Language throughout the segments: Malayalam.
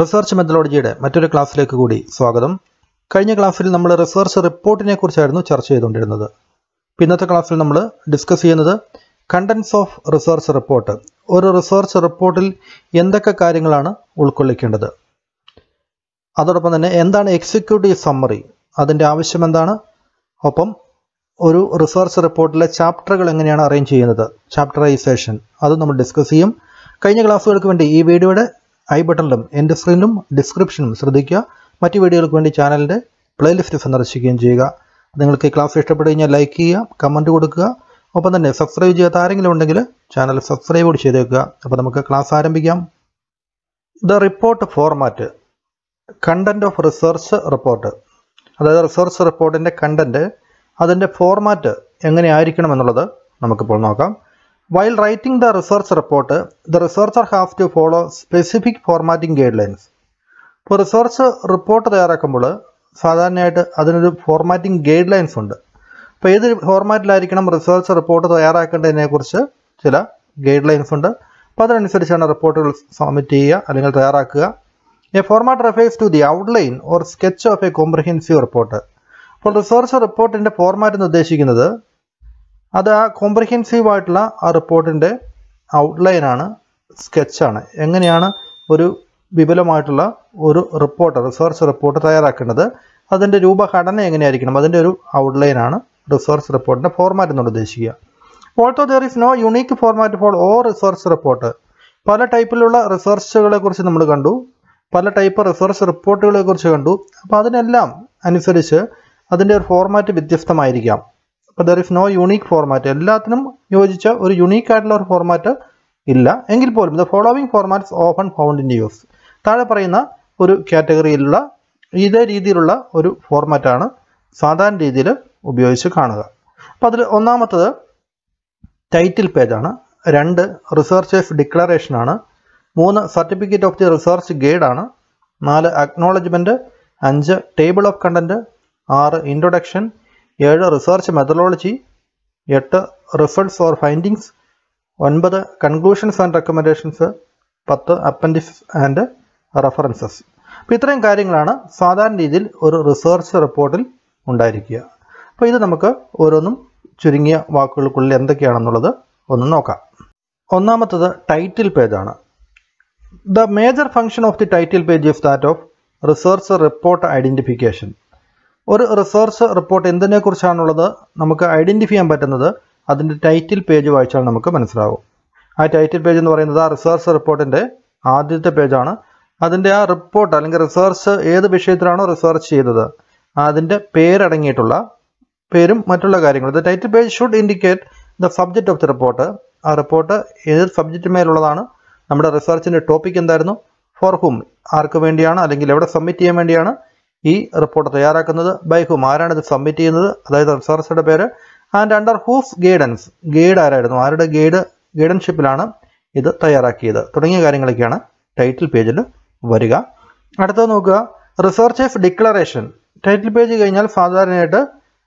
റിസർച്ച് മെത്തഡോളജിയുടെ മറ്റൊരു ക്ലാസ്സിലേക്ക് കൂടി സ്വാഗതം കഴിഞ്ഞ ക്ലാസ്സിൽ നമ്മൾ റിസർച്ച് റിപ്പോർട്ടിനെ കുറിച്ചായിരുന്നു ചർച്ച ചെയ്തുകൊണ്ടിരുന്നത് ഇന്നത്തെ ക്ലാസ്സിൽ നമ്മൾ ഡിസ്കസ് ചെയ്യുന്നത് കണ്ടൻസ് ഓഫ് റിസർച്ച് റിപ്പോർട്ട് ഒരു റിസർച്ച് റിപ്പോർട്ടിൽ എന്തൊക്കെ കാര്യങ്ങളാണ് ഉൾക്കൊള്ളിക്കേണ്ടത് അതോടൊപ്പം തന്നെ എന്താണ് എക്സിക്യൂട്ടീവ് സമ്മറി അതിൻ്റെ ആവശ്യം എന്താണ് ഒപ്പം ഒരു റിസർച്ച് റിപ്പോർട്ടിലെ ചാപ്റ്ററുകൾ എങ്ങനെയാണ് അറേഞ്ച് ചെയ്യുന്നത് ചാപ്റ്ററൈസേഷൻ അത് നമ്മൾ ഡിസ്കസ് ചെയ്യും കഴിഞ്ഞ ക്ലാസ്സുകൾക്ക് വേണ്ടി ഈ വീഡിയോയുടെ ഐ ബട്ടണിലും എൻ്റെ സ്ക്രീനിലും ഡിസ്ക്രിപ്ഷനും ശ്രദ്ധിക്കുക മറ്റു വീഡിയോകൾക്ക് വേണ്ടി ചാനലിൻ്റെ പ്ലേലിസ്റ്റ് സന്ദർശിക്കുകയും ചെയ്യുക നിങ്ങൾക്ക് ക്ലാസ് ഇഷ്ടപ്പെട്ടു കഴിഞ്ഞാൽ ലൈക്ക് ചെയ്യുക കമൻറ്റ് കൊടുക്കുക ഒപ്പം തന്നെ സബ്സ്ക്രൈബ് ചെയ്യാത്ത ആരെങ്കിലും ഉണ്ടെങ്കിൽ ചാനൽ സബ്സ്ക്രൈബ് കൂടി ചെയ്തേക്കുക അപ്പോൾ നമുക്ക് ക്ലാസ് ആരംഭിക്കാം the report format content of research report അതായത് റിസർച്ച് റിപ്പോർട്ടിൻ്റെ കണ്ടൻറ്റ് അതിൻ്റെ ഫോർമാറ്റ് എങ്ങനെയായിരിക്കണം എന്നുള്ളത് നമുക്കിപ്പോൾ നോക്കാം While writing the research report, the researcher has to follow specific formatting guidelines. ഇപ്പോൾ റിസർച്ച് റിപ്പോർട്ട് തയ്യാറാക്കുമ്പോൾ സാധാരണയായിട്ട് അതിനൊരു ഫോർമാറ്റിംഗ് ഗൈഡ് ലൈൻസ് ഉണ്ട് അപ്പോൾ ഏത് ഫോർമാറ്റിലായിരിക്കണം റിസർച്ച് റിപ്പോർട്ട് തയ്യാറാക്കേണ്ടതിനെക്കുറിച്ച് ചില ഗൈഡ് ലൈൻസ് ഉണ്ട് അപ്പോൾ അതിനനുസരിച്ചാണ് റിപ്പോർട്ടുകൾ സബ്മിറ്റ് ചെയ്യുക അല്ലെങ്കിൽ തയ്യാറാക്കുക a format refers to the outline or sketch of a comprehensive report അപ്പോൾ റിസർച്ച് റിപ്പോർട്ടിൻ്റെ ഫോർമാറ്റ് എന്ന് ഉദ്ദേശിക്കുന്നത് അത് ആ കോംപ്രഹെൻസീവ് ആയിട്ടുള്ള ആ റിപ്പോർട്ടിൻ്റെ ഔട്ട്ലൈനാണ് സ്കെച്ചാണ് എങ്ങനെയാണ് ഒരു വിപുലമായിട്ടുള്ള ഒരു റിപ്പോർട്ട് റിസർച്ച് റിപ്പോർട്ട് തയ്യാറാക്കേണ്ടത് അതിൻ്റെ രൂപഘടന എങ്ങനെയായിരിക്കണം അതിൻ്റെ ഒരു ഔട്ട്ലൈനാണ് റിസർച്ച് റിപ്പോർട്ടിൻ്റെ ഫോർമാറ്റ് എന്നുള്ളത് ഉദ്ദേശിക്കുക although there is no unique format for a research report പല ടൈപ്പിലുള്ള റിസർച്ചുകളെ കുറിച്ച് നമ്മൾ കണ്ടു പല ടൈപ്പ് റിസർച്ച് കുറിച്ച് കണ്ടു അപ്പോൾ അതിനെല്ലാം അനുസരിച്ച് അതിൻ്റെ ഒരു ഫോർമാറ്റ് വ്യത്യസ്തമായിരിക്കാം അപ്പോൾ there is no unique format എല്ലാത്തിനും യോജിച്ച ഒരു യുണീക്ക് ആയിട്ടുള്ള ഒരു ഫോർമാറ്റ് ഇല്ല എങ്കിൽ പോലും the following formats often found in use താഴെ പറയുന്ന ഒരു കാറ്റഗറിയിലുള്ള ഇതേ രീതിയിലുള്ള ഒരു ഫോർമാറ്റാണ് സാധാരണ രീതിയിൽ ഉപയോഗിച്ച് കാണുക അപ്പോൾ അതിൽ ഒന്നാമത്തത് ടൈറ്റിൽ പേജാണ് രണ്ട് റിസർച്ചേഴ്സ് ഡിക്ലറേഷനാണ് മൂന്ന് സർട്ടിഫിക്കറ്റ് ഓഫ് ദി റിസർച്ച് ഗൈഡാണ് നാല് അക്നോളജ്മെൻറ്റ് അഞ്ച് ടേബിൾ ഓഫ് കണ്ടൻറ്റ് ആറ് ഇൻട്രൊഡക്ഷൻ ഏഴ് റിസർച്ച് മെത്തഡോളജി എട്ട് റിസൾട്ട്സ് ഓർ ഫൈൻഡിങ്സ് ഒൻപത് കൺക്ലൂഷൻസ് ആൻഡ് റെക്കമെൻഡേഷൻസ് പത്ത് അപ്പൻഡിക്സ് ആൻഡ് റെഫറൻസസ് അപ്പോൾ ഇത്രയും കാര്യങ്ങളാണ് സാധാരണ രീതിയിൽ ഒരു റിസർച്ച് റിപ്പോർട്ടിൽ ഉണ്ടായിരിക്കുക അപ്പോൾ ഇത് നമുക്ക് ഓരോന്നും ചുരുങ്ങിയ വാക്കുകൾക്കുള്ളിൽ എന്തൊക്കെയാണെന്നുള്ളത് ഒന്ന് നോക്കാം ഒന്നാമത്തത് ടൈറ്റിൽ പേജാണ് the major function of the title page is that of research report identification ഒരു റിസോഴ്സ് റിപ്പോർട്ട് കുറിച്ചാണുള്ളത് നമുക്ക് ഐഡൻറ്റിഫൈ ചെയ്യാൻ പറ്റുന്നത് അതിൻ്റെ ടൈറ്റിൽ പേജ് വായിച്ചാൽ നമുക്ക് മനസ്സിലാവും ആ ടൈറ്റിൽ പേജ് എന്ന് പറയുന്നത് ആ റിസർച്ച് റിപ്പോർട്ടിൻ്റെ ആദ്യത്തെ പേജാണ് അതിൻ്റെ ആ റിപ്പോർട്ട് അല്ലെങ്കിൽ റിസർച്ച് ഏത് വിഷയത്തിലാണോ റിസർച്ച് ചെയ്തത് അതിൻ്റെ പേരടങ്ങിയിട്ടുള്ള പേരും മറ്റുള്ള കാര്യങ്ങളും the title page should indicate the subject of the report ആ റിപ്പോർട്ട് ഏത് സബ്ജക്റ്റ് മേലുള്ളതാണ് നമ്മുടെ റിസർച്ചിൻ്റെ ടോപ്പിക് എന്തായിരുന്നു ഫോർ ഹും ആർക്ക് വേണ്ടിയാണ് അല്ലെങ്കിൽ എവിടെ സബ്മിറ്റ് ചെയ്യാൻ വേണ്ടിയാണ് ഈ റിപ്പോർട്ട് തയ്യാറാക്കുന്നത് ബൈ ഹും ആരാണ് ഇത് സബ്മിറ്റ് ചെയ്യുന്നത് അതായത് റിസർച്ചറുടെ പേര് and under whose guidance guide ആരായിരുന്നു ആരുടെ ഗൈഡ് ഗൈഡൻഷിപ്പിലാണ് ഇത് തയ്യാറാക്കിയത് തുടങ്ങിയ കാര്യങ്ങളൊക്കെയാണ് ടൈറ്റിൽ പേജിൽ വരിക അടുത്തത് നോക്കുക research of declaration title page കഴിഞ്ഞാൽ സാധാരണയായിട്ട്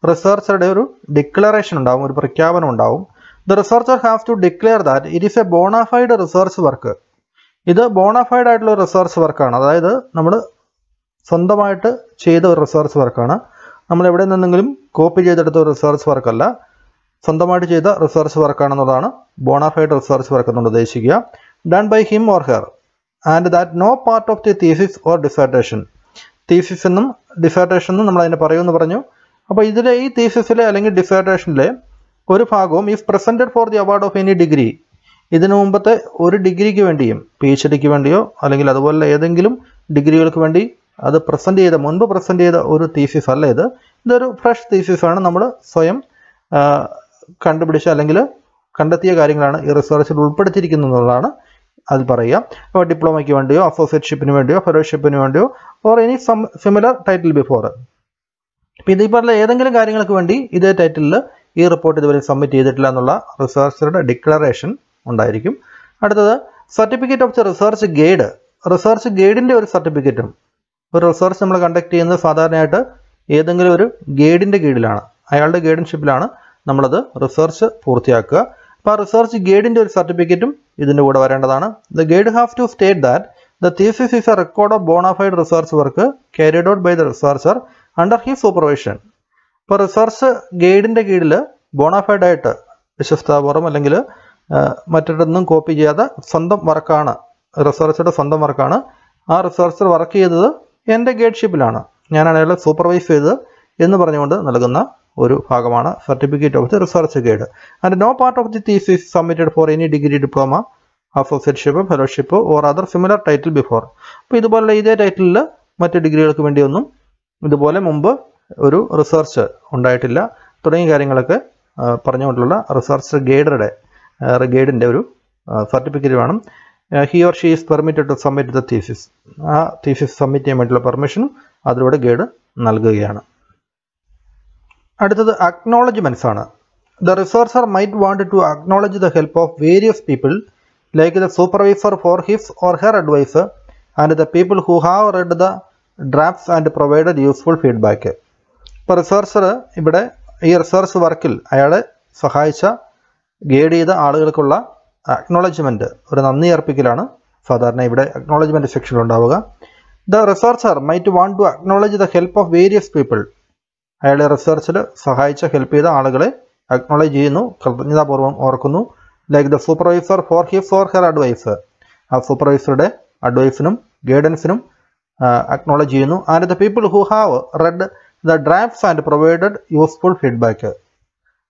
റിസർച്ചറുടെ ഒരു ഡിക്ലറേഷൻ ഉണ്ടാവും ഒരു പ്രഖ്യാപനം ഉണ്ടാവും the researcher have to declare that it is a bona fide research work ഇത് ബോണഫൈഡ് ആയിട്ടുള്ള റിസർച്ച് വർക്കാണ് അതായത് നമ്മൾ സ്വന്തമായിട്ട് ചെയ്ത ഒരു റിസർച്ച് വർക്കാണ് നമ്മൾ എവിടെ നിന്നെങ്കിലും കോപ്പി ചെയ്തെടുത്ത ഒരു റിസർച്ച് വർക്കല്ല സ്വന്തമായിട്ട് ചെയ്ത റിസർച്ച് വർക്കാണെന്നുള്ളതാണ് ബോണാഫൈഡ് റിസർച്ച് വർക്ക് എന്നുള്ളത് ഉദ്ദേശിക്കുക done by him or her and that no part of the thesis or dissertation thesis എന്നും ഡിസർട്ടേഷൻ എന്നും നമ്മൾ അതിനെ പറയുമെന്ന് പറഞ്ഞു അപ്പോൾ ഇതിലെ ഈ തീസിസിലെ അല്ലെങ്കിൽ ഡിസർട്ടേഷനിലെ ഒരു ഭാഗവും if presented for the award of any degree ഇതിനു മുമ്പത്തെ ഒരു ഡിഗ്രിക്ക് വേണ്ടിയും പി എച്ച് ഡിക്ക് വേണ്ടിയോ അല്ലെങ്കിൽ അതുപോലെ ഏതെങ്കിലും ഡിഗ്രികൾക്ക് വേണ്ടി അത് പ്രസൻറ്റ് ചെയ്ത മുൻപ് പ്രസൻറ്റ് ചെയ്ത ഒരു തീസിസ് അല്ല ഇത് ഇതൊരു ഫ്രഷ് തീസിസാണ് നമ്മൾ സ്വയം കണ്ടുപിടിച്ച അല്ലെങ്കിൽ കണ്ടെത്തിയ കാര്യങ്ങളാണ് ഈ റിസർച്ചിൽ ഉൾപ്പെടുത്തിയിരിക്കുന്നതാണ് അത് പറയുക അപ്പോൾ ഡിപ്ലോമയ്ക്ക് വേണ്ടിയോ അസോസിയേറ്റ്ഷിപ്പിന് വേണ്ടിയോ ഫെലോഷിപ്പിന് വേണ്ടിയോ or any some similar title before അപ്പോൾ ഇത് പറഞ്ഞ ഏതെങ്കിലും കാര്യങ്ങൾക്ക് വേണ്ടി ഇതേ ടൈറ്റിലിൽ ഈ റിപ്പോർട്ട് ഇതുവരെ സബ്മിറ്റ് ചെയ്തിട്ടില്ല എന്നുള്ള റിസർച്ചറുടെ ഡിക്ലറേഷൻ ഉണ്ടായിരിക്കും അടുത്തത് certificate of the research guide research ഗൈഡിൻ്റെ ഒരു സർട്ടിഫിക്കറ്റും ഒരു റിസർച്ച് നമ്മൾ കണ്ടക്ട് ചെയ്യുന്നത് സാധാരണയായിട്ട് ഏതെങ്കിലും ഒരു ഗൈഡിൻ്റെ കീഴിലാണ് അയാളുടെ ഗൈഡൻഷിപ്പിലാണ് നമ്മളത് റിസർച്ച് പൂർത്തിയാക്കുക അപ്പോൾ ആ റിസർച്ച് ഗൈഡിൻ്റെ ഒരു സർട്ടിഫിക്കറ്റും ഇതിൻ്റെ കൂടെ വരേണ്ടതാണ് the guide have to state that the thesis is a record of bona fide research work carried out by the researcher under he supervision ഇപ്പോൾ റിസർച്ച് ഗൈഡിൻ്റെ കീഴിൽ ബോണഫൈഡ് ആയിട്ട് വിശ്വസ്താപൂർവം അല്ലെങ്കിൽ മറ്റൊരിടത്തും കോപ്പി ചെയ്യാതെ സ്വന്തം വർക്കാണ് റിസർച്ചറുടെ സ്വന്തം വർക്കാണ് ആ റിസർച്ചർ വർക്ക് ചെയ്തത് എൻ്റെ ഗേഡ്ഷിപ്പിലാണ് ഞാൻ അയാളെ സൂപ്പർവൈസ് ചെയ്ത് എന്ന് പറഞ്ഞുകൊണ്ട് നൽകുന്ന ഒരു ഭാഗമാണ് certificate of the research guide and no part of the is submitted for any degree diploma associateship fellowship or other similar title before അപ്പോൾ ഇതുപോലെ ഇതേ ടൈറ്റിലിൽ മറ്റ് ഡിഗ്രികൾക്ക് വേണ്ടിയൊന്നും ഇതുപോലെ മുമ്പ് ഒരു റിസർച്ച് ഉണ്ടായിട്ടില്ല തുടങ്ങിയ കാര്യങ്ങളൊക്കെ പറഞ്ഞുകൊണ്ടുള്ള റിസർച്ച് ഗൈഡറുടെ ഗൈഡിൻ്റെ ഒരു സർട്ടിഫിക്കറ്റ് വേണം he or she is permitted to submit the thesis ആ തീസിസ് സബ്മിറ്റ് ചെയ്യാൻ വേണ്ടിയുള്ള പെർമിഷനും അതിലൂടെ ഗൈഡ് നൽകുകയാണ് അടുത്തത് അക്നോളജ്മെൻറ്റ്സ് ആണ് the researcher might want to acknowledge the help of various people like the supervisor for his or her adviser and the people who have read the drafts and provided useful feedback ഇപ്പോൾ റിസോർസർ ഇവിടെ ഈ റിസോർസ് വർക്കിൽ അയാളെ സഹായിച്ച ഗൈഡ് ചെയ്ത ആളുകൾക്കുള്ള അക്നോളജ്മെൻറ്റ് ഒരു നന്ദി അർപ്പിക്കലാണ് സാധാരണ ഇവിടെ അക്നോളജ്മെൻറ്റ് സെക്ഷൻ ഉണ്ടാവുക the researcher might want to acknowledge the help of various people അയാളെ റിസർച്ചിൽ സഹായിച്ച ഹെൽപ്പ് ചെയ്ത ആളുകളെ അക്നോളജ് ചെയ്യുന്നു കൃതജ്ഞതാപൂർവ്വം ഓർക്കുന്നു like the supervisor for his for her advice ആ സൂപ്പർവൈസറുടെ അഡ്വൈസിനും ഗൈഡൻസിനും അക്നോളജ് ചെയ്യുന്നു and the people who have read the drafts and provided useful feedback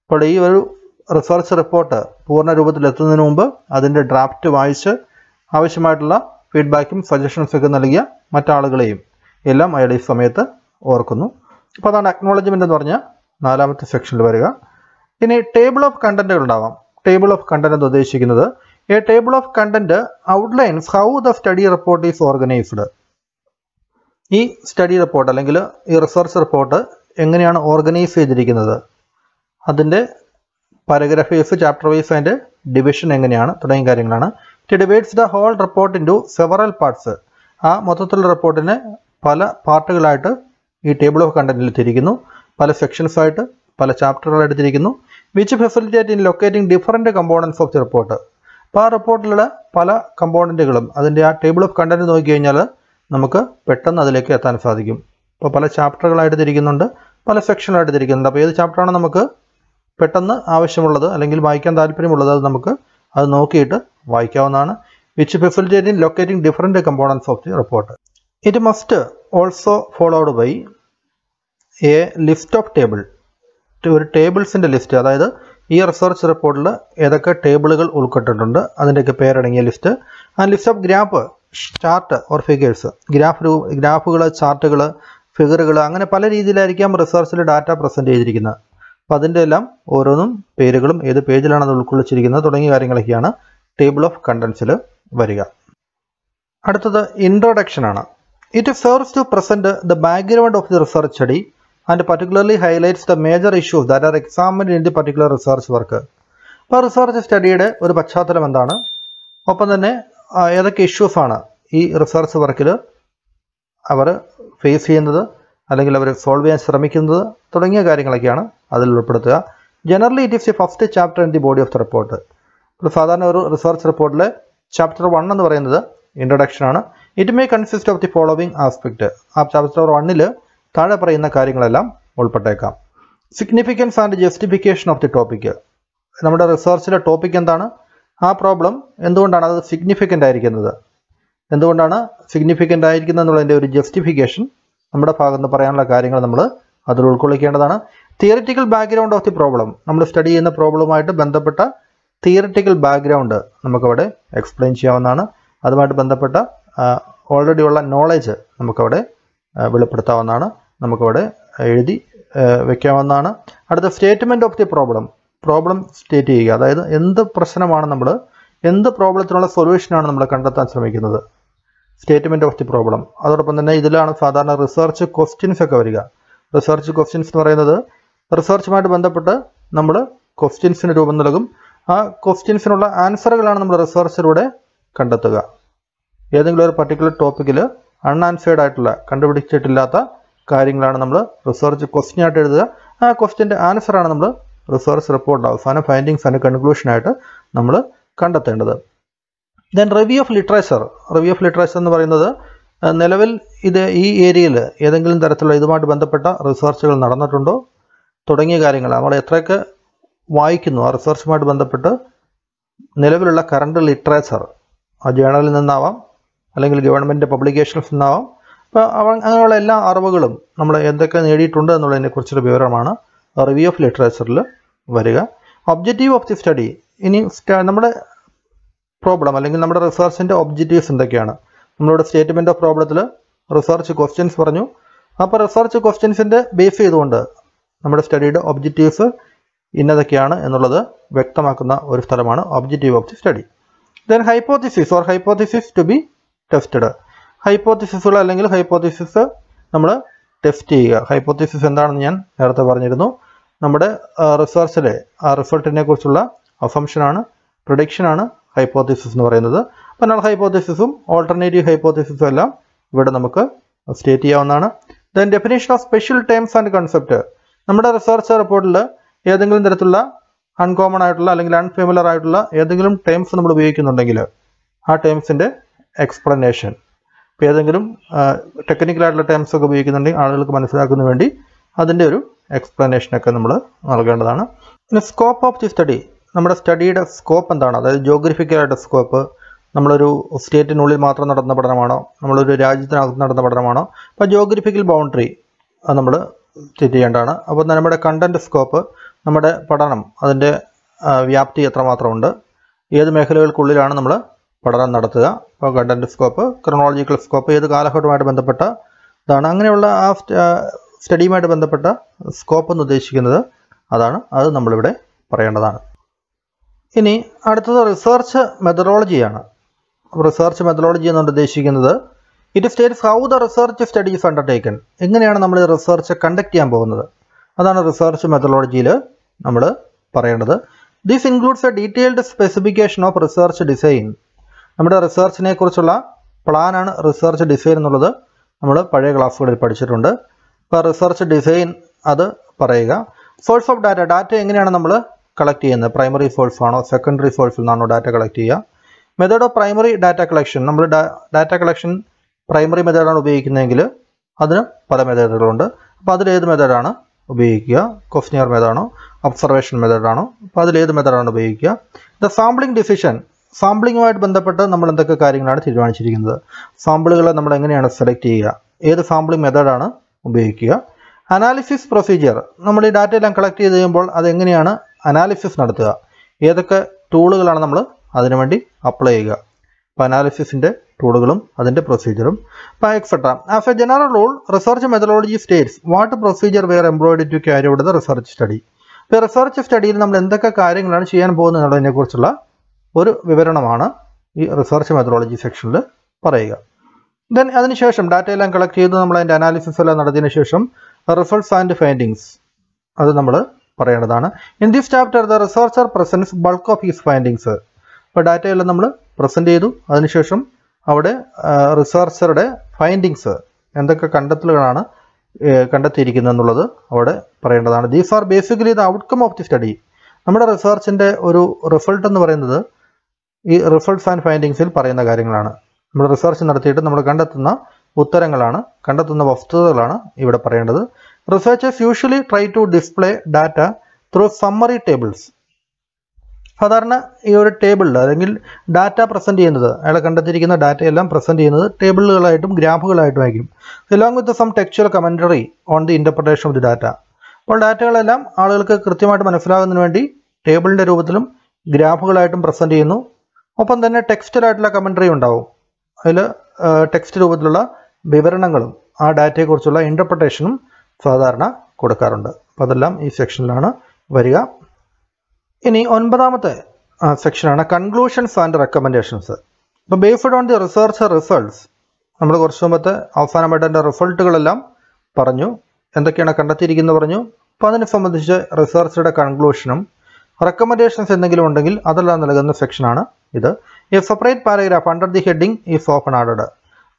അപ്പോൾ ഈ ഒരു റിസർച്ച് റിപ്പോർട്ട് പൂർണ്ണ എത്തുന്നതിന് മുമ്പ് അതിൻ്റെ ഡ്രാഫ്റ്റ് വായിച്ച് ആവശ്യമായിട്ടുള്ള ഫീഡ്ബാക്കും ഒക്കെ നൽകിയ മറ്റാളുകളെയും എല്ലാം അയാൾ ഈ സമയത്ത് ഓർക്കുന്നു അപ്പോൾ അതാണ് അക്നോളജ്മെൻ്റ് എന്ന് പറഞ്ഞാൽ നാലാമത്തെ സെക്ഷനിൽ വരിക ഇനി ടേബിൾ ഓഫ് കണ്ടൻറ്റുകൾ ഉണ്ടാവാം ടേബിൾ ഓഫ് കണ്ടൻറ് എന്ന് ഉദ്ദേശിക്കുന്നത് a table of content outlines how the study report is organized ഈ സ്റ്റഡി റിപ്പോർട്ട് അല്ലെങ്കിൽ ഈ റിസർച്ച് റിപ്പോർട്ട് എങ്ങനെയാണ് ഓർഗനൈസ് ചെയ്തിരിക്കുന്നത് അതിൻ്റെ പാരഗ്രാഫ് വൈസ് ചാപ്റ്റർ വൈസ് അതിൻ്റെ ഡിവിഷൻ എങ്ങനെയാണ് തുടങ്ങിയ കാര്യങ്ങളാണ് it divides the whole report into several parts ആ മൊത്തത്തിലുള്ള റിപ്പോർട്ടിനെ പല പാർട്ടുകളായിട്ട് ഈ ടേബിൾ ഓഫ് കണ്ടന്റിൽ തിരിക്കുന്നു പല സെക്ഷൻസ് ആയിട്ട് പല ചാപ്റ്ററുകളായിട്ട് തിരിക്കുന്നു which facilitate in locating different components of the report അപ്പോൾ ആ റിപ്പോർട്ടിലുള്ള പല കമ്പോണൻറ്റുകളും അതിൻ്റെ ആ ടേബിൾ ഓഫ് കണ്ടന്റ് നോക്കിക്കഴിഞ്ഞാൽ നമുക്ക് പെട്ടെന്ന് അതിലേക്ക് എത്താൻ സാധിക്കും അപ്പോൾ പല ചാപ്റ്ററുകളായിട്ട് തിരിക്കുന്നുണ്ട് പല സെക്ഷനായിട്ട് തിരിക്കുന്നുണ്ട് അപ്പോൾ ഏത് ചാപ്റ്ററാണ് നമുക്ക് പെട്ടെന്ന് ആവശ്യമുള്ളത് അല്ലെങ്കിൽ വായിക്കാൻ താല്പര്യമുള്ളത് അത് നമുക്ക് അത് നോക്കിയിട്ട് വായിക്കാവുന്നതാണ് which facilitating locating different components of the report it must also followed by a list of table ഒരു ടേബിൾസിൻ്റെ ലിസ്റ്റ് അതായത് ഈ റിസർച്ച് റിപ്പോർട്ടിൽ ഏതൊക്കെ ടേബിളുകൾ ഉൾപ്പെട്ടിട്ടുണ്ട് അതിൻ്റെയൊക്കെ പേരടങ്ങിയ ലിസ്റ്റ് ആ list of graph chart or figures graph രൂ ഗ്രാഫുകൾ ചാർട്ടുകൾ ഫിഗറുകൾ അങ്ങനെ പല രീതിയിലായിരിക്കാം റിസർച്ചിൽ ഡാറ്റ പ്രസൻറ്റ് ചെയ്തിരിക്കുന്നത് അപ്പോൾ അതിൻ്റെ എല്ലാം ഓരോന്നും പേരുകളും ഏത് പേജിലാണ് അത് ഉൾക്കൊള്ളിച്ചിരിക്കുന്നത് തുടങ്ങിയ കാര്യങ്ങളൊക്കെയാണ് ടേബിൾ ഓഫ് കണ്ടൻസിൽ വരിക അടുത്തത് ഇൻട്രോഡക്ഷൻ ആണ് it serves to present the background of the research study and particularly highlights the major issues that are examined in the particular research work അപ്പോൾ റിസർച്ച് സ്റ്റഡിയുടെ ഒരു പശ്ചാത്തലം എന്താണ് ഒപ്പം തന്നെ ഏതൊക്കെ ആണ് ഈ റിസർച്ച് വർക്കിൽ അവർ ഫേസ് ചെയ്യുന്നത് അല്ലെങ്കിൽ അവർ സോൾവ് ചെയ്യാൻ ശ്രമിക്കുന്നത് തുടങ്ങിയ കാര്യങ്ങളൊക്കെയാണ് അതിൽ ഉൾപ്പെടുത്തുക generally it is the first chapter in the body of the report അപ്പോൾ സാധാരണ ഒരു റിസർച്ച് റിപ്പോർട്ടിൽ ചാപ്റ്റർ വൺ എന്ന് പറയുന്നത് ഇൻട്രൊഡക്ഷൻ ആണ് it may consist of the following aspect ആ ചാപ്റ്റർ വണ്ണിൽ താഴെ പറയുന്ന കാര്യങ്ങളെല്ലാം ഉൾപ്പെട്ടേക്കാം significance and justification of the topic നമ്മുടെ റിസർച്ചിലെ ടോപ്പിക് എന്താണ് ആ പ്രോബ്ലം എന്തുകൊണ്ടാണ് അത് സിഗ്നിഫിക്കൻ്റ് ആയിരിക്കുന്നത് എന്തുകൊണ്ടാണ് സിഗ്നിഫിക്കൻ്റ് ആയിരിക്കുന്നത് എന്നുള്ളതിൻ്റെ ഒരു ജസ്റ്റിഫിക്കേഷൻ നമ്മുടെ ഭാഗത്ത് പറയാനുള്ള കാര്യങ്ങൾ നമ്മൾ അതിൽ ഉൾക്കൊള്ളിക്കേണ്ടതാണ് theoretical background of the problem നമ്മൾ സ്റ്റഡി ചെയ്യുന്ന പ്രോബ്ലമായിട്ട് ബന്ധപ്പെട്ട തിയറിറ്റിക്കൽ ബാക്ക്ഗ്രൗണ്ട് നമുക്കവിടെ എക്സ്പ്ലെയിൻ ചെയ്യാവുന്നതാണ് അതുമായിട്ട് ബന്ധപ്പെട്ട ഓൾറെഡി ഉള്ള നോളേജ് നമുക്കവിടെ വെളിപ്പെടുത്താവുന്നതാണ് നമുക്കവിടെ എഴുതി വെക്കാവുന്നതാണ് അടുത്ത statement of the problem problem state ചെയ്യുക അതായത് എന്ത് പ്രശ്നമാണ് നമ്മൾ എന്ത് പ്രോബ്ലത്തിനുള്ള സൊല്യൂഷനാണ് നമ്മൾ കണ്ടെത്താൻ ശ്രമിക്കുന്നത് സ്റ്റേറ്റ്മെൻറ്റ് ഓഫ് ദി പ്രോബ്ലം അതോടൊപ്പം തന്നെ ഇതിലാണ് സാധാരണ റിസർച്ച് ക്വസ്റ്റ്യൻസ് ഒക്കെ വരിക റിസർച്ച് ക്വസ്റ്റ്യൻസ് എന്ന് പറയുന്നത് റിസർച്ചുമായിട്ട് ബന്ധപ്പെട്ട് നമ്മൾ ക്വസ്റ്റ്യൻസിന് രൂപം നൽകും ആ ക്വസ്റ്റ്യൻസിനുള്ള ആൻസറുകളാണ് നമ്മൾ റിസർച്ചിലൂടെ കണ്ടെത്തുക ഏതെങ്കിലും ഒരു പർട്ടിക്കുലർ ടോപ്പിക്കിൽ അൺആൻസേഡ് ആയിട്ടുള്ള കണ്ടുപിടിച്ചിട്ടില്ലാത്ത കാര്യങ്ങളാണ് നമ്മൾ റിസർച്ച് ക്വസ്റ്റ്യൻ ആയിട്ട് എഴുതുക ആ ക്വസ്റ്റ്യൻ്റെ ആൻസറാണ് നമ്മൾ റിസർച്ച് റിപ്പോർട്ട് അവസാന ഫൈൻഡിങ്സ് ആൻഡ് കൺക്ലൂഷനായിട്ട് നമ്മൾ കണ്ടെത്തേണ്ടത് then review of literature review of literature എന്ന് പറയുന്നത് നിലവിൽ ഇത് ഈ ഏരിയയിൽ ഏതെങ്കിലും തരത്തിലുള്ള ഇതുമായിട്ട് ബന്ധപ്പെട്ട റിസർച്ചുകൾ നടന്നിട്ടുണ്ടോ തുടങ്ങിയ കാര്യങ്ങൾ നമ്മൾ എത്രയൊക്കെ വായിക്കുന്നു ആ റിസർച്ചുമായിട്ട് ബന്ധപ്പെട്ട് നിലവിലുള്ള കറണ്ട് ലിറ്ററേച്ചർ ആ ജേണലിൽ നിന്നാവാം അല്ലെങ്കിൽ ഗവൺമെൻറ് പബ്ലിക്കേഷൻസ് നിന്നാവാം അപ്പോൾ അങ്ങനെയുള്ള എല്ലാ അറിവുകളും നമ്മൾ എന്തൊക്കെ നേടിയിട്ടുണ്ട് എന്നുള്ളതിനെക്കുറിച്ചൊരു വിവരമാണ് റിവ്യൂ ഓഫ് ലിറ്ററേച്ചറിൽ വരിക ഒബ്ജക്റ്റീവ് ഓഫ് ദി സ്റ്റഡി ഇനി നമ്മുടെ പ്രോബ്ലം അല്ലെങ്കിൽ നമ്മുടെ റിസർച്ചിൻ്റെ ഒബ്ജക്റ്റീവ്സ് എന്തൊക്കെയാണ് നമ്മളുടെ സ്റ്റേറ്റ്മെൻറ്റ് ഓഫ് പ്രോബ്ലത്തിൽ റിസർച്ച് ക്വസ്റ്റ്യൻസ് പറഞ്ഞു അപ്പോൾ റിസർച്ച് ക്വസ്റ്റ്യൻസിൻ്റെ ബേസ് ചെയ്തുകൊണ്ട് നമ്മുടെ സ്റ്റഡിയുടെ ഒബ്ജക്റ്റീവ്സ് ഇന്നതൊക്കെയാണ് എന്നുള്ളത് വ്യക്തമാക്കുന്ന ഒരു സ്ഥലമാണ് objective of the study then hypothesis or hypothesis to be tested ഹൈപ്പോത്തിസിസുകൾ അല്ലെങ്കിൽ ഹൈപ്പോത്തിസിസ് നമ്മൾ ടെസ്റ്റ് ചെയ്യുക ഹൈപ്പോത്തിസിസ് എന്താണെന്ന് ഞാൻ നേരത്തെ പറഞ്ഞിരുന്നു നമ്മുടെ റിസർച്ചിലെ ആ റിസൾട്ടിനെ കുറിച്ചുള്ള അസംഷനാണ് പ്രൊഡിക്ഷനാണ് ഹൈപ്പോത്തിസിസ് എന്ന് പറയുന്നത് അപ്പം നൾ ഹൈപ്പോത്തിസിസും ഓൾട്ടർനേറ്റീവ് ഹൈപ്പോത്തിസിസും എല്ലാം ഇവിടെ നമുക്ക് സ്റ്റേറ്റ് ചെയ്യാവുന്നതാണ് then definition of special terms and concept നമ്മുടെ റിസർച്ച് റിപ്പോർട്ടിൽ ഏതെങ്കിലും തരത്തിലുള്ള അൺകോമൺ ആയിട്ടുള്ള അല്ലെങ്കിൽ അൺഫെമിലർ ആയിട്ടുള്ള ഏതെങ്കിലും ടേംസ് നമ്മൾ ഉപയോഗിക്കുന്നുണ്ടെങ്കിൽ ആ ടേംസിൻ്റെ എക്സ്പ്ലനേഷൻ ഇപ്പോൾ ഏതെങ്കിലും ടെക്നിക്കലായിട്ടുള്ള ടേംസ് ഒക്കെ ഉപയോഗിക്കുന്നുണ്ടെങ്കിൽ ആളുകൾക്ക് മനസ്സിലാക്കുന്നതിന് വേണ്ടി അതിൻ്റെ ഒരു എക്സ്പ്ലനേഷനൊക്കെ നമ്മൾ നൽകേണ്ടതാണ് പിന്നെ സ്കോപ്പ് ഓഫ് ദി സ്റ്റഡി നമ്മുടെ സ്റ്റഡിയുടെ സ്കോപ്പ് എന്താണ് അതായത് ജോഗ്രഫിക്കലായിട്ട് സ്കോപ്പ് നമ്മളൊരു സ്റ്റേറ്റിനുള്ളിൽ മാത്രം നടന്ന പഠനമാണോ നമ്മളൊരു രാജ്യത്തിനകത്ത് നടന്ന പഠനമാണോ അപ്പോൾ ജോഗ്രഫിക്കൽ ബൗണ്ടറി നമ്മൾ ചെയ്യേണ്ടതാണ് അപ്പോൾ നമ്മുടെ കണ്ടൻറ് സ്കോപ്പ് നമ്മുടെ പഠനം അതിൻ്റെ വ്യാപ്തി എത്രമാത്രമുണ്ട് ഏത് മേഖലകൾക്കുള്ളിലാണ് നമ്മൾ പഠനം നടത്തുക അപ്പോൾ കണ്ടൻറ് സ്കോപ്പ് ക്രോണോളജിക്കൽ സ്കോപ്പ് ഏത് കാലഘട്ടവുമായിട്ട് ബന്ധപ്പെട്ട ഇതാണ് അങ്ങനെയുള്ള ആ സ്റ്റഡിയുമായിട്ട് ബന്ധപ്പെട്ട സ്കോപ്പ് എന്ന് ഉദ്ദേശിക്കുന്നത് അതാണ് അത് നമ്മളിവിടെ പറയേണ്ടതാണ് ഇനി അടുത്തത് റിസർച്ച് മെത്തഡോളജിയാണ് റിസർച്ച് മെത്തഡോളജി എന്നുകൊണ്ട് ഉദ്ദേശിക്കുന്നത് it state how the research studies undertaken എങ്ങനെയാണ് നമ്മൾ റിസർച്ച് കണ്ടക്ട് ചെയ്യാൻ പോകുന്നത് അതാണ് റിസർച്ച് മെത്തഡോളജിയിൽ നമ്മൾ പറയേണ്ടത് this includes a detailed specification of research design നമ്മുടെ റിസർച്ചിനെ കുറിച്ചുള്ള പ്ലാനാണ് റിസർച്ച് ഡിസൈൻ എന്നുള്ളത് നമ്മൾ പഴയ ക്ലാസ്സുകളിൽ പഠിച്ചിട്ടുണ്ട് അപ്പോൾ റിസർച്ച് ഡിസൈൻ അത് പറയുക സോഴ്സ് ഓഫ് ഡാറ്റ ഡാറ്റ എങ്ങനെയാണ് നമ്മൾ കളക്ട് ചെയ്യുന്നത് പ്രൈമറി സോഴ്സ് ആണോ സെക്കൻഡറി സോഴ്സിൽ നിന്നാണോ ഡാറ്റ കളക്ട് ചെയ്യുക method of primary data collection നമ്മൾ ഡാറ്റ കളക്ഷൻ പ്രൈമറി മെത്തേഡാണ് ഉപയോഗിക്കുന്നതെങ്കിൽ അതിന് പല മെത്തേഡുകളുണ്ട് അപ്പോൾ അതിലേത് മെത്തേഡാണ് ഉപയോഗിക്കുക ക്വസ്റ്റിനിയർ മെത്തേഡാണോ ഒബ്സർവേഷൻ മെത്തേഡാണോ അപ്പോൾ അതിലേത് മെത്തേഡാണ് ഉപയോഗിക്കുക ദ സാമ്പിളിംഗ് ഡിസിഷൻ സാമ്പിളിങ്ങുമായിട്ട് ബന്ധപ്പെട്ട് നമ്മൾ എന്തൊക്കെ കാര്യങ്ങളാണ് തീരുമാനിച്ചിരിക്കുന്നത് സാമ്പിളുകളെ നമ്മൾ എങ്ങനെയാണ് സെലക്ട് ചെയ്യുക ഏത് സാമ്പിളിംഗ് മെത്തേഡാണ് ഉപയോഗിക്കുക അനാലിസിസ് പ്രൊസീജിയർ നമ്മൾ ഈ ഡാറ്റ എല്ലാം കളക്ട് ചെയ്ത് കഴിയുമ്പോൾ അതെങ്ങനെയാണ് അനാലിസിസ് നടത്തുക ഏതൊക്കെ ടൂളുകളാണ് നമ്മൾ അതിനുവേണ്ടി അപ്ലൈ ചെയ്യുക അപ്പോൾ അനാലിസിസിൻ്റെ ടൂളുകളും അതിൻ്റെ പ്രൊസീജിയറും അപ്പോൾ etcetera as a general rule research methodology states what procedure were employed to carry out the research study ഇപ്പോൾ റിസർച്ച് സ്റ്റഡിയിൽ നമ്മൾ എന്തൊക്കെ കാര്യങ്ങളാണ് ചെയ്യാൻ പോകുന്നത് എന്നുള്ളതിനെക്കുറിച്ചുള്ള ഒരു വിവരണമാണ് ഈ റിസർച്ച് മെത്തഡോളജി സെക്ഷനിൽ പറയുക ദെൻ അതിനുശേഷം എല്ലാം കളക്ട് ചെയ്ത് നമ്മൾ അതിൻ്റെ അനാലിസിസ് എല്ലാം നടത്തിയതിനു ശേഷം റിസൾട്ട്സ് ആൻഡ് ഫൈൻഡിങ്സ് അത് നമ്മൾ പറയേണ്ടതാണ് in this chapter the researcher presents bulk of his findings ഇപ്പോൾ ഡാറ്റയെല്ലാം നമ്മൾ പ്രസൻറ്റ് ചെയ്തു അതിനുശേഷം അവിടെ റിസർച്ചറുടെ ഫൈൻഡിങ്സ് എന്തൊക്കെ കണ്ടെത്തലുകളാണ് കണ്ടെത്തിയിരിക്കുന്നത് എന്നുള്ളത് അവിടെ പറയേണ്ടതാണ് these are basically the outcome of the study നമ്മുടെ റിസർച്ചിൻ്റെ ഒരു റിസൾട്ട് എന്ന് പറയുന്നത് ഈ റിസൾട്ട്സ് ആൻഡ് ഫൈൻഡിങ്സിൽ പറയുന്ന കാര്യങ്ങളാണ് നമ്മൾ റിസർച്ച് നടത്തിയിട്ട് നമ്മൾ കണ്ടെത്തുന്ന ഉത്തരങ്ങളാണ് കണ്ടെത്തുന്ന വസ്തുതകളാണ് ഇവിടെ പറയേണ്ടത് researchers usually try to display data through summary tables സാധാരണ ഈ ഒരു ടേബിളിൽ അല്ലെങ്കിൽ ഡാറ്റ പ്രസൻറ്റ് ചെയ്യുന്നത് അയാൾ കണ്ടെത്തിയിരിക്കുന്ന ഡാറ്റയെല്ലാം പ്രസൻറ്റ് ചെയ്യുന്നത് ടേബിളുകളായിട്ടും ഗ്രാഫുകളായിട്ടും ആയിരിക്കും along with some textual commentary on the interpretation of the data അപ്പോൾ ഡാറ്റകളെല്ലാം ആളുകൾക്ക് കൃത്യമായിട്ട് മനസ്സിലാകുന്നതിന് വേണ്ടി ടേബിളിൻ്റെ രൂപത്തിലും ഗ്രാഫുകളായിട്ടും പ്രസൻറ്റ് ചെയ്യുന്നു ഒപ്പം തന്നെ ടെക്സ്റ്റലായിട്ടുള്ള കമൻറ്ററി ഉണ്ടാവും അതിൽ ടെക്സ്റ്റ് രൂപത്തിലുള്ള വിവരണങ്ങളും ആ ഡാറ്റയെക്കുറിച്ചുള്ള ഇൻ്റർപ്രിട്ടേഷനും സാധാരണ കൊടുക്കാറുണ്ട് അപ്പോൾ അതെല്ലാം ഈ സെക്ഷനിലാണ് വരിക ഇനി ഒൻപതാമത്തെ സെക്ഷനാണ് കൺക്ലൂഷൻസ് ആൻഡ് റെക്കമെൻഡേഷൻസ് ഇപ്പോൾ based on the research results നമ്മൾ കുറച്ച് മുമ്പത്തെ അവസാനമായിട്ട് എൻ്റെ റിസൾട്ടുകളെല്ലാം പറഞ്ഞു എന്തൊക്കെയാണ് കണ്ടെത്തിയിരിക്കുന്നത് പറഞ്ഞു അപ്പോൾ അതിനെ സംബന്ധിച്ച് റിസർച്ചുടെ കൺക്ലൂഷനും റെക്കമെൻഡേഷൻസ് എന്തെങ്കിലും ഉണ്ടെങ്കിൽ അതെല്ലാം നൽകുന്ന സെക്ഷനാണ് ഇത് a separate paragraph under the heading is often added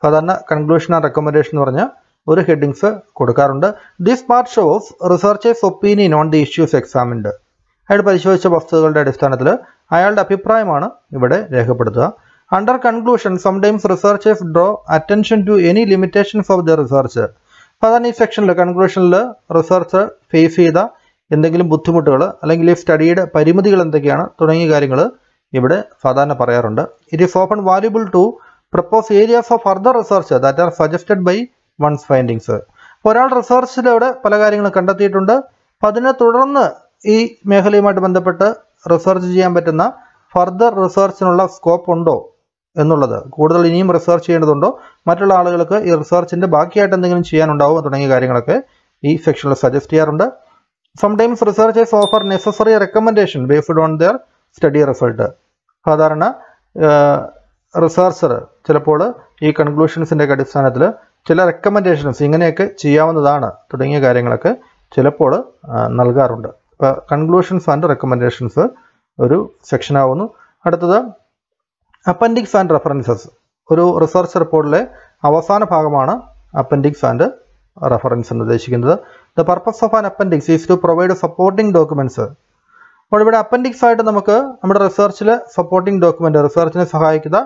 സാധാരണ കൺക്ലൂഷൻ ആൻഡ് റെക്കമെൻഡേഷൻ എന്ന് പറഞ്ഞാൽ ഒരു ഹെഡിങ്സ് കൊടുക്കാറുണ്ട് this part shows researchers opinion on the issues examined അയാൾ പരിശോധിച്ച വസ്തുതകളുടെ അടിസ്ഥാനത്തിൽ അയാളുടെ അഭിപ്രായമാണ് ഇവിടെ രേഖപ്പെടുത്തുക under conclusion sometimes researchers draw attention to any limitations of the research അപ്പോൾ അതാണ് ഈ സെക്ഷനിൽ കൺക്ലൂഷനിൽ റിസർച്ച് ഫേസ് ചെയ്ത എന്തെങ്കിലും ബുദ്ധിമുട്ടുകൾ അല്ലെങ്കിൽ ഈ സ്റ്റഡിയുടെ പരിമിതികൾ എന്തൊക്കെയാണ് തുടങ്ങിയ കാര്യങ്ങൾ ഇവിടെ സാധാരണ പറയാറുണ്ട് it is often valuable to propose areas of further research that are suggested by one's findings ഒരാൾ റിസർച്ചിലൂടെ പല കാര്യങ്ങളും കണ്ടെത്തിയിട്ടുണ്ട് അപ്പം അതിനെ തുടർന്ന് ഈ മേഖലയുമായിട്ട് ബന്ധപ്പെട്ട് റിസർച്ച് ചെയ്യാൻ പറ്റുന്ന ഫർദർ റിസർച്ചിനുള്ള സ്കോപ്പ് ഉണ്ടോ എന്നുള്ളത് കൂടുതൽ ഇനിയും റിസർച്ച് ചെയ്യേണ്ടതുണ്ടോ മറ്റുള്ള ആളുകൾക്ക് ഈ റിസർച്ചിൻ്റെ ബാക്കിയായിട്ട് എന്തെങ്കിലും ചെയ്യാനുണ്ടാവോ തുടങ്ങിയ കാര്യങ്ങളൊക്കെ ഈ സെക്ഷനിൽ സജസ്റ്റ് ചെയ്യാറുണ്ട് sometimes researchers offer necessary recommendation based on their study result സാധാരണ റിസർച്ചർ ചിലപ്പോൾ ഈ കൺക്ലൂഷൻസിൻ്റെ അടിസ്ഥാനത്തിൽ ചില റെക്കമെൻഡേഷൻസ് ഇങ്ങനെയൊക്കെ ചെയ്യാവുന്നതാണ് തുടങ്ങിയ കാര്യങ്ങളൊക്കെ ചിലപ്പോൾ നൽകാറുണ്ട് കൺക്ലൂഷൻസ് ആൻഡ് റെക്കമെൻഡേഷൻസ് ഒരു സെക്ഷൻ ആവുന്നു അടുത്തത് അപ്പൻഡിക്സ് ആൻഡ് റെഫറൻസസ് ഒരു റിസർച്ച് റിപ്പോർട്ടിലെ അവസാന ഭാഗമാണ് അപ്പൻഡിക്സ് ആൻഡ് റെഫറൻസ് എന്ന് ഉദ്ദേശിക്കുന്നത് the purpose of an appendix is to provide supporting documents അപ്പോൾ ഇവിടെ അപ്പൻഡിക്സ് ആയിട്ട് നമുക്ക് നമ്മുടെ റിസർച്ചിൽ സപ്പോർട്ടിംഗ് ഡോക്യുമെൻ്റ് റിസർച്ചിനെ സഹായിക്കുന്ന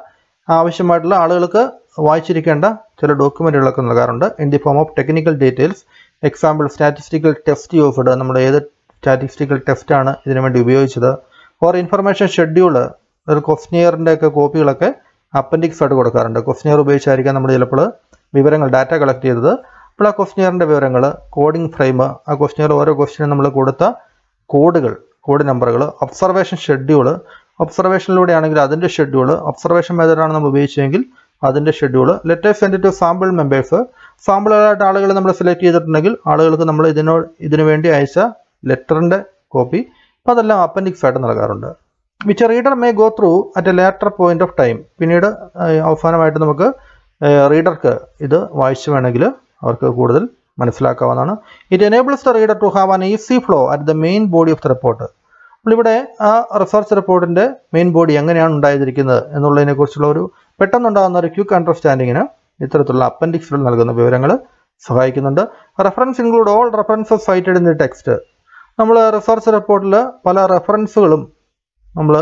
ആവശ്യമായിട്ടുള്ള ആളുകൾക്ക് വായിച്ചിരിക്കേണ്ട ചില ഡോക്യുമെൻറ്റുകളൊക്കെ നൽകാറുണ്ട് in the form of technical details example statistical test of നമ്മുടെ ഏത് സ്റ്റാറ്റിസ്റ്റിക്കൽ ടെസ്റ്റാണ് ഇതിനു വേണ്ടി ഉപയോഗിച്ചത് ഫോർ ഇൻഫർമേഷൻ ഷെഡ്യൂൾ ഒരു ക്വസ്റ്റിനിയറിൻ്റെ ഒക്കെ കോപ്പികളൊക്കെ അപ്പൻഡിക്സ് ആയിട്ട് കൊടുക്കാറുണ്ട് ക്വസ്റ്റിനിയർ ഉപയോഗിച്ചായിരിക്കാം നമ്മൾ ചിലപ്പോൾ വിവരങ്ങൾ ഡാറ്റ കളക്ട് ചെയ്തത് അപ്പോൾ ആ ക്വസ്റ്റിനിയറിൻ്റെ വിവരങ്ങൾ കോഡിംഗ് ഫ്രെയിം ആ ക്വസ്റ്റിനിയർ ഓരോ ക്വസ്റ്റിനും നമ്മൾ കൊടുത്ത കോഡുകൾ കോഡ് നമ്പറുകൾ ഒബ്സർവേഷൻ ഷെഡ്യൂൾ ഒബ്സർവേഷനിലൂടെ ആണെങ്കിൽ അതിൻ്റെ ഷെഡ്യൂൾ ഒബ്സർവേഷൻ മെത്തേഡാണ് നമ്മൾ ഉപയോഗിച്ചതെങ്കിൽ അതിൻ്റെ schedule letters send to sample members സാമ്പിളുകളായിട്ട് ആളുകളെ നമ്മൾ സെലക്ട് ചെയ്തിട്ടുണ്ടെങ്കിൽ ആളുകൾക്ക് നമ്മൾ ഇതിനോ ഇതിനു വേണ്ടി അയച്ച ലെറ്ററിൻ്റെ കോപ്പി അപ്പോൾ അതെല്ലാം അപ്പൻഡിക്സ് ആയിട്ട് നൽകാറുണ്ട് which reader may go through at a later point of time പിന്നീട് അവസാനമായിട്ട് നമുക്ക് റീഡർക്ക് ഇത് വായിച്ചു വേണമെങ്കിൽ അവർക്ക് കൂടുതൽ മനസ്സിലാക്കാവുന്നതാണ് it enables the reader to have an easy flow at the main body of the report അപ്പോൾ ഇവിടെ ആ റിസർച്ച് റിപ്പോർട്ടിൻ്റെ മെയിൻ ബോഡി എങ്ങനെയാണ് ഉണ്ടായിരിക്കുന്നത് എന്നുള്ളതിനെക്കുറിച്ചുള്ള ഒരു പെട്ടെന്നുണ്ടാകുന്ന ഒരു ക്യൂക്ക് അണ്ടർസ്റ്റാൻഡിങ്ങിന് ഇത്തരത്തിലുള്ള അപ്പൻഡിക്സുകൾ നൽകുന്ന വിവരങ്ങൾ സഹായിക്കുന്നുണ്ട് reference include all references cited in the text നമ്മൾ റിസർച്ച് റിപ്പോർട്ടിൽ പല റെഫറൻസുകളും നമ്മൾ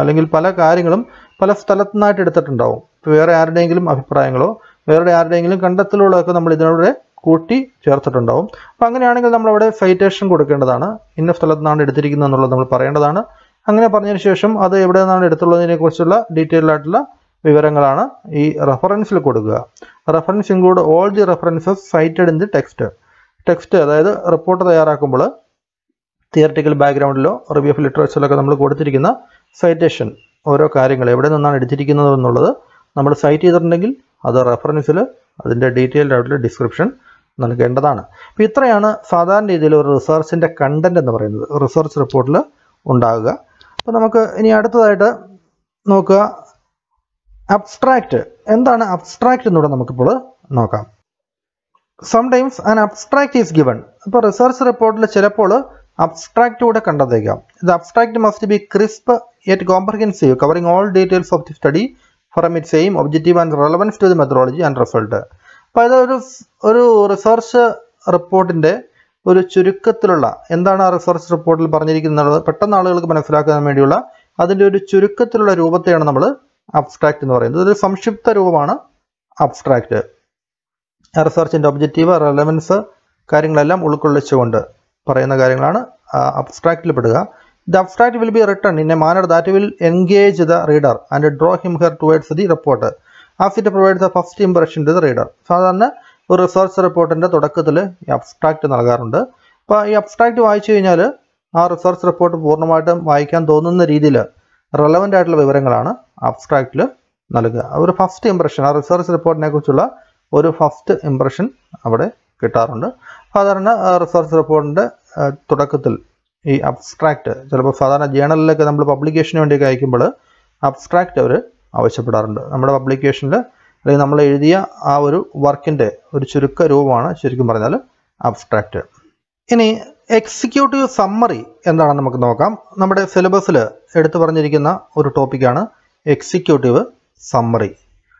അല്ലെങ്കിൽ പല കാര്യങ്ങളും പല സ്ഥലത്തു നിന്നായിട്ട് എടുത്തിട്ടുണ്ടാവും ഇപ്പോൾ വേറെ ആരുടെയെങ്കിലും അഭിപ്രായങ്ങളോ വേറെ ആരുടെയെങ്കിലും കണ്ടെത്തലുകളൊക്കെ നമ്മൾ ഇതിനോടെ കൂട്ടി ചേർത്തിട്ടുണ്ടാവും അപ്പം അങ്ങനെയാണെങ്കിൽ നമ്മളവിടെ സൈറ്റേഷൻ കൊടുക്കേണ്ടതാണ് ഇന്ന സ്ഥലത്തു നിന്നാണ് എടുത്തിരിക്കുന്നത് എന്നുള്ളത് നമ്മൾ പറയേണ്ടതാണ് അങ്ങനെ പറഞ്ഞതിന് ശേഷം അത് എവിടെ നിന്നാണ് എടുത്തുള്ളതിനെ കുറിച്ചുള്ള ഡീറ്റെയിൽഡ് ആയിട്ടുള്ള വിവരങ്ങളാണ് ഈ റെഫറൻസിൽ കൊടുക്കുക reference include all the references cited in the text text അതായത് റിപ്പോർട്ട് തയ്യാറാക്കുമ്പോൾ തിയറട്ടിക്കൽ ബാക്ക്ഗ്രൗണ്ടിലോ റിവ്യൂ ഓഫ് ലിറ്ററേച്ചറിലൊക്കെ നമ്മൾ കൊടുത്തിരിക്കുന്ന സൈറ്റേഷൻ ഓരോ കാര്യങ്ങൾ എവിടെ നിന്നാണ് എടുത്തിരിക്കുന്നത് എന്നുള്ളത് നമ്മൾ സൈറ്റ് ചെയ്തിട്ടുണ്ടെങ്കിൽ അത് റെഫറൻസിൽ അതിൻ്റെ ഡീറ്റെയിൽഡ് ആയിട്ടുള്ള ഡിസ്ക്രിപ്ഷൻ നൽകേണ്ടതാണ് അപ്പോൾ ഇത്രയാണ് സാധാരണ രീതിയിൽ ഒരു റിസർച്ചിൻ്റെ കണ്ടൻറ്റ് എന്ന് പറയുന്നത് റിസർച്ച് റിപ്പോർട്ടിൽ ഉണ്ടാകുക അപ്പോൾ നമുക്ക് ഇനി അടുത്തതായിട്ട് നോക്കുക അബ്സ്ട്രാക്റ്റ് എന്താണ് അബ്സ്ട്രാക്റ്റ് എന്നൂടെ നമുക്കിപ്പോൾ നോക്കാം sometimes an abstract is given അപ്പോൾ റിസർച്ച് റിപ്പോർട്ടിൽ ചിലപ്പോൾ അബ്സ്ട്രാക്റ്റ് കൂടെ കണ്ടതേക്കാം ഇത് abstract must be crisp yet comprehensive covering all details of the study from it same objective and relevance to the methodology and result അപ്പോൾ ഇതൊരു ഒരു റിസർച്ച് റിപ്പോർട്ടിൻ്റെ ഒരു ചുരുക്കത്തിലുള്ള എന്താണ് ആ റിസർച്ച് റിപ്പോർട്ടിൽ പറഞ്ഞിരിക്കുന്നത് പെട്ടെന്ന് ആളുകൾക്ക് മനസ്സിലാക്കാൻ വേണ്ടിയുള്ള അതിൻ്റെ ഒരു ചുരുക്കത്തിലുള്ള രൂപത്തെയാണ് നമ്മൾ അബ്സ്ട്രാക്റ്റ് എന്ന് പറയുന്നത് ഒരു സംക്ഷിപ്ത രൂപമാണ് അബ്സ്ട്രാക്റ്റ് റിസർച്ചിൻ്റെ ഒബ്ജക്റ്റീവ് റെലവൻസ് കാര്യങ്ങളെല്ലാം ഉൾക്കൊള്ളിച്ചുകൊണ്ട് പറയുന്ന കാര്യങ്ങളാണ് അബ്സ്ട്രാക്റ്റിൽ പെടുക the abstract will be written in a manner that will engage the reader and draw him her towards the report as it provide the first impression to the reader സാധാരണ ഒരു റിസർച്ച് റിപ്പോർട്ടിൻ്റെ തുടക്കത്തിൽ ഈ അബ്സ്ട്രാക്റ്റ് നൽകാറുണ്ട് അപ്പോൾ ഈ അബ്സ്ട്രാക്റ്റ് വായിച്ചു കഴിഞ്ഞാൽ ആ റിസർച്ച് റിപ്പോർട്ട് പൂർണ്ണമായിട്ടും വായിക്കാൻ തോന്നുന്ന രീതിയിൽ റെലവൻ്റ് ആയിട്ടുള്ള വിവരങ്ങളാണ് അബ്സ്ട്രാക്റ്റിൽ നൽകുക ഒരു ഫസ്റ്റ് ഇംപ്രഷൻ ആ റിസർച്ച് റിപ്പോർട്ടിനെ കുറിച്ചുള്ള ഒരു ഫസ്റ്റ് ഇംപ്രഷൻ അവിടെ കിട്ടാറുണ്ട് സാധാരണ റിസർച്ച് റിപ്പോർട്ടിൻ്റെ തുടക്കത്തിൽ ഈ അബ്സ്ട്രാക്റ്റ് ചിലപ്പോൾ സാധാരണ ജേണലിലൊക്കെ നമ്മൾ പബ്ലിക്കേഷന് വേണ്ടിയൊക്കെ അയക്കുമ്പോൾ അബ്സ്ട്രാക്റ്റ് അവർ ആവശ്യപ്പെടാറുണ്ട് നമ്മുടെ പബ്ലിക്കേഷനിൽ അല്ലെങ്കിൽ നമ്മൾ എഴുതിയ ആ ഒരു വർക്കിൻ്റെ ഒരു ചുരുക്ക രൂപമാണ് ശരിക്കും പറഞ്ഞാൽ അബ്സ്ട്രാക്റ്റ് ഇനി എക്സിക്യൂട്ടീവ് സമ്മറി എന്താണെന്ന് നമുക്ക് നോക്കാം നമ്മുടെ സിലബസിൽ എടുത്തു പറഞ്ഞിരിക്കുന്ന ഒരു ടോപ്പിക്കാണ് എക്സിക്യൂട്ടീവ് സമ്മറി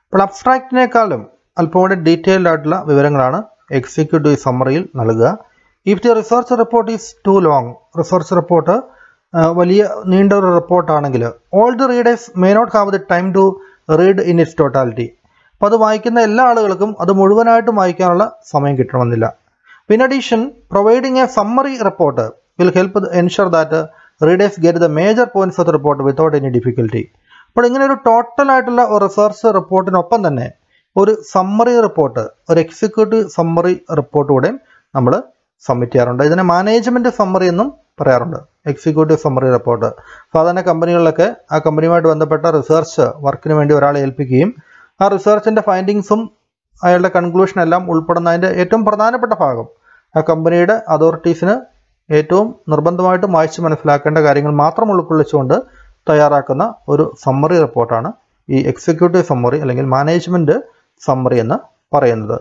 അപ്പോൾ അബ്സ്ട്രാക്റ്റിനേക്കാളും അല്പം കൂടി ഡീറ്റെയിൽഡ് ആയിട്ടുള്ള വിവരങ്ങളാണ് എക്സിക്യൂട്ടീവ് സമ്മറിയിൽ നൽകുക if the research report is too long research report വലിയ നീണ്ട ഒരു റിപ്പോർട്ടാണെങ്കിൽ all the readers may not have the time to read in its totality അപ്പം അത് വായിക്കുന്ന എല്ലാ ആളുകൾക്കും അത് മുഴുവനായിട്ടും വായിക്കാനുള്ള സമയം കിട്ടണമെന്നില്ല in addition providing a summary report will help ensure that readers get the major points of the report without any difficulty അപ്പോൾ ഇങ്ങനെ ഒരു ടോട്ടലായിട്ടുള്ള റിസർച്ച് റിപ്പോർട്ടിനൊപ്പം തന്നെ ഒരു സമ്മറി റിപ്പോർട്ട് ഒരു എക്സിക്യൂട്ടീവ് സമ്മറി റിപ്പോർട്ട് കൂടെയും നമ്മൾ സബ്മിറ്റ് ചെയ്യാറുണ്ട് ഇതിനെ മാനേജ്മെൻറ്റ് സമ്മറി എന്നും പറയാറുണ്ട് എക്സിക്യൂട്ടീവ് സമ്മറി റിപ്പോർട്ട് സാധാരണ കമ്പനികളിലൊക്കെ ആ കമ്പനിയുമായിട്ട് ബന്ധപ്പെട്ട റിസർച്ച് വർക്കിന് വേണ്ടി ഒരാളെ ഏൽപ്പിക്കുകയും ആ റിസർച്ചിൻ്റെ ഫൈൻഡിങ്സും അയാളുടെ കൺക്ലൂഷൻ എല്ലാം ഉൾപ്പെടുന്ന അതിൻ്റെ ഏറ്റവും പ്രധാനപ്പെട്ട ഭാഗം ആ കമ്പനിയുടെ അതോറിറ്റീസിന് ഏറ്റവും നിർബന്ധമായിട്ടും വായിച്ച് മനസ്സിലാക്കേണ്ട കാര്യങ്ങൾ മാത്രം ഉൾക്കൊള്ളിച്ചുകൊണ്ട് തയ്യാറാക്കുന്ന ഒരു സമ്മറി റിപ്പോർട്ടാണ് ഈ എക്സിക്യൂട്ടീവ് സമ്മറി അല്ലെങ്കിൽ മാനേജ്മെൻറ്റ് സമ്മറി എന്ന് പറയുന്നത്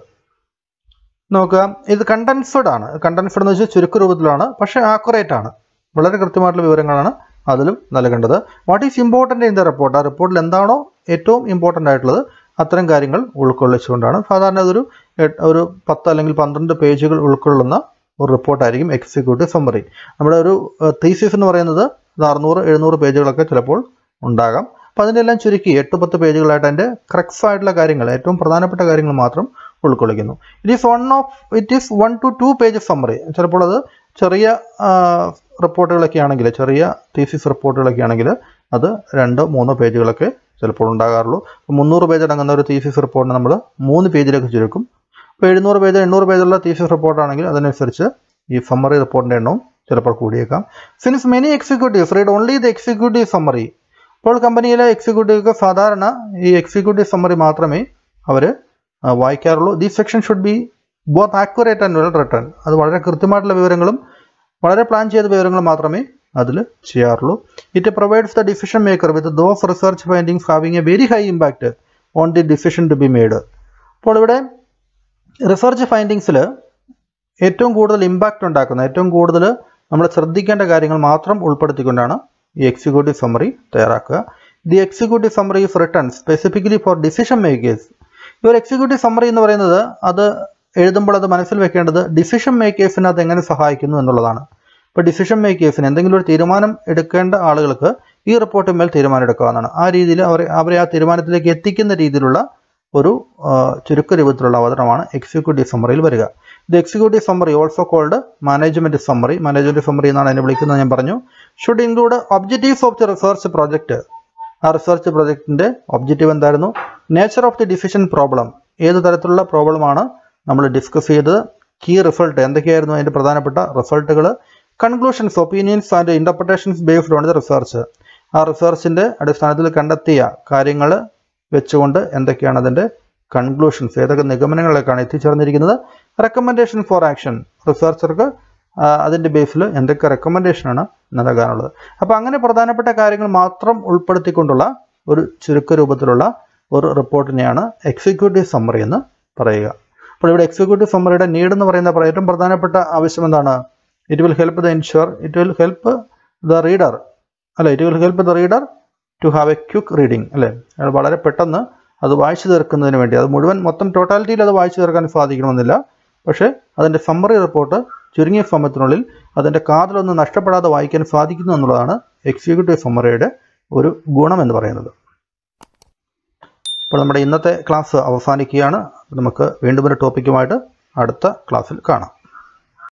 നോക്കുക ഇത് കണ്ടൻസ്ഡ് ആണ് കണ്ടൻസ്ഡ് എന്ന് വെച്ചാൽ ചുരുക്ക രൂപത്തിലാണ് പക്ഷേ ആക്കുറേറ്റ് ആണ് വളരെ കൃത്യമായിട്ടുള്ള വിവരങ്ങളാണ് അതിലും നൽകേണ്ടത് what is important in the report ആ റിപ്പോർട്ടിൽ എന്താണോ ഏറ്റവും ഇമ്പോർട്ടൻ്റ് ആയിട്ടുള്ളത് അത്തരം കാര്യങ്ങൾ ഉൾക്കൊള്ളിച്ചുകൊണ്ടാണ് സാധാരണ അതൊരു ഒരു പത്ത് അല്ലെങ്കിൽ പന്ത്രണ്ട് പേജുകൾ ഉൾക്കൊള്ളുന്ന ഒരു റിപ്പോർട്ടായിരിക്കും എക്സിക്യൂട്ടീവ് സമ്മറി നമ്മുടെ ഒരു തീസിസ് എന്ന് പറയുന്നത് അറുന്നൂറ് എഴുന്നൂറ് പേജുകളൊക്കെ ചിലപ്പോൾ ഉണ്ടാകാം അപ്പോൾ എല്ലാം ചുരുക്കി എട്ട് പത്ത് പേജുകളായിട്ട് അതിൻ്റെ ക്രക്സ് ആയിട്ടുള്ള കാര്യങ്ങൾ ഏറ്റവും പ്രധാനപ്പെട്ട കാര്യങ്ങൾ മാത്രം ഉൾക്കൊള്ളിക്കുന്നു it is one of it is one to two page summary ചിലപ്പോൾ അത് ചെറിയ റിപ്പോർട്ടുകളൊക്കെ ആണെങ്കിൽ ചെറിയ തീസിസ് റിപ്പോർട്ടുകളൊക്കെ ആണെങ്കിൽ അത് രണ്ടോ മൂന്നോ പേജുകളൊക്കെ ചിലപ്പോൾ ഉണ്ടാകാറുള്ളൂ മുന്നൂറ് പേജ് അടങ്ങുന്ന ഒരു തീസിസ് റിപ്പോർട്ടിന് നമ്മൾ മൂന്ന് പേജിലേക്ക് ചുരുക്കും അപ്പോൾ എഴുന്നൂറ് പേജ് എണ്ണൂറ് പേജുള്ള തീസിസ് റിപ്പോർട്ടാണെങ്കിൽ അതിനനുസരിച്ച് ഈ സമ്മറി റിപ്പോർട്ടിൻ്റെ എണ്ണവും ചിലപ്പോൾ കൂടിയേക്കാം since many executives read only the executive summary അപ്പോൾ കമ്പനിയിലെ എക്സിക്യൂട്ടീവ് സാധാരണ ഈ എക്സിക്യൂട്ടീവ് സമ്മറി മാത്രമേ അവർ വായിക്കാറുള്ളൂ these section should be both accurate and well written അത് വളരെ കൃത്യമായിട്ടുള്ള വിവരങ്ങളും വളരെ പ്ലാൻ ചെയ്ത വിവരങ്ങളും മാത്രമേ അതിൽ ചെയ്യാറുള്ളൂ it provides the decision maker with those research findings having a very high impact on the decision to be made അപ്പോൾ ഇവിടെ റിസർച്ച് ഫൈൻഡിങ്സിൽ ഏറ്റവും കൂടുതൽ ഇമ്പാക്റ്റ് ഉണ്ടാക്കുന്ന ഏറ്റവും കൂടുതൽ നമ്മൾ ശ്രദ്ധിക്കേണ്ട കാര്യങ്ങൾ മാത്രം ഉൾപ്പെടുത്തിക്കൊണ്ടാണ് ഈ എക്സിക്യൂട്ടീവ് സമറി തയ്യാറാക്കുക the executive summary is written specifically for decision makers ഇവർ എക്സിക്യൂട്ടീവ് സമറി എന്ന് പറയുന്നത് അത് എഴുതുമ്പോൾ അത് മനസ്സിൽ വെക്കേണ്ടത് ഡിസിഷൻ മേക്കേഴ്സിന് അത് എങ്ങനെ സഹായിക്കുന്നു എന്നുള്ളതാണ് ഇപ്പോൾ ഡിസിഷൻ മേക്കേഴ്സിന് എന്തെങ്കിലും ഒരു തീരുമാനം എടുക്കേണ്ട ആളുകൾക്ക് ഈ റിപ്പോർട്ടിന്മേൽ തീരുമാനം എടുക്കാവുന്നതാണ് ആ രീതിയിൽ അവരെ അവരെ ആ തീരുമാനത്തിലേക്ക് എത്തിക്കുന്ന രീതിയിലുള്ള ഒരു ചുരുക്ക രൂപത്തിലുള്ള അവതരണമാണ് എക്സിക്യൂട്ടീവ് സമ്മറിയിൽ വരിക ഇത് executive summary also called management summary management summary എന്നാണ് അതിനെ വിളിക്കുന്നത് ഞാൻ പറഞ്ഞു should include objectives of the research project ആ റിസർച്ച് പ്രോജക്റ്റിൻ്റെ ഒബ്ജക്റ്റീവ് എന്തായിരുന്നു nature of the decision problem ഏത് തരത്തിലുള്ള പ്രോബ്ലമാണ് നമ്മൾ ഡിസ്കസ് ചെയ്തത് കീ റിസൾട്ട് എന്തൊക്കെയായിരുന്നു അതിൻ്റെ പ്രധാനപ്പെട്ട റിസൾട്ടുകൾ conclusions opinions and interpretations based on the research ആ റിസർച്ചിൻ്റെ അടിസ്ഥാനത്തിൽ കണ്ടെത്തിയ കാര്യങ്ങൾ വെച്ചുകൊണ്ട് എന്തൊക്കെയാണ് അതിൻ്റെ കൺക്ലൂഷൻസ് ഏതൊക്കെ നിഗമനങ്ങളിലേക്കാണ് എത്തിച്ചേർന്നിരിക്കുന്നത് റെക്കമെൻഡേഷൻ ഫോർ ആക്ഷൻ റിസർച്ചർക്ക് അതിൻ്റെ ബേസിൽ എന്തൊക്കെ റെക്കമെൻഡേഷനാണ് നൽകാനുള്ളത് അപ്പോൾ അങ്ങനെ പ്രധാനപ്പെട്ട കാര്യങ്ങൾ മാത്രം ഉൾപ്പെടുത്തിക്കൊണ്ടുള്ള ഒരു ചുരുക്ക രൂപത്തിലുള്ള ഒരു റിപ്പോർട്ടിനെയാണ് എക്സിക്യൂട്ടീവ് സമ്മറി എന്ന് പറയുക അപ്പോൾ ഇവിടെ എക്സിക്യൂട്ടീവ് സമ്മറിയുടെ നീഡ് എന്ന് പറയുന്ന ഏറ്റവും പ്രധാനപ്പെട്ട ആവശ്യം എന്താണ് it will help the ensure it will help the reader അല്ല it will help the reader to have a quick reading അല്ലേ വളരെ പെട്ടെന്ന് അത് വായിച്ചു തീർക്കുന്നതിന് വേണ്ടി അത് മുഴുവൻ മൊത്തം ടോട്ടാലിറ്റിയിൽ അത് വായിച്ചു തീർക്കാൻ സാധിക്കണമെന്നില്ല പക്ഷേ അതിൻ്റെ സമ്മറി റിപ്പോർട്ട് ചുരുങ്ങിയ സമയത്തിനുള്ളിൽ അതിൻ്റെ കാതിലൊന്നും നഷ്ടപ്പെടാതെ വായിക്കാൻ സാധിക്കുന്നു എന്നുള്ളതാണ് എക്സിക്യൂട്ടീവ് സമ്മറിയുടെ ഒരു ഗുണം എന്ന് പറയുന്നത് അപ്പോൾ നമ്മുടെ ഇന്നത്തെ ക്ലാസ് അവസാനിക്കുകയാണ് നമുക്ക് വീണ്ടും ഒരു ടോപ്പിക്കുമായിട്ട് അടുത്ത ക്ലാസ്സിൽ കാണാം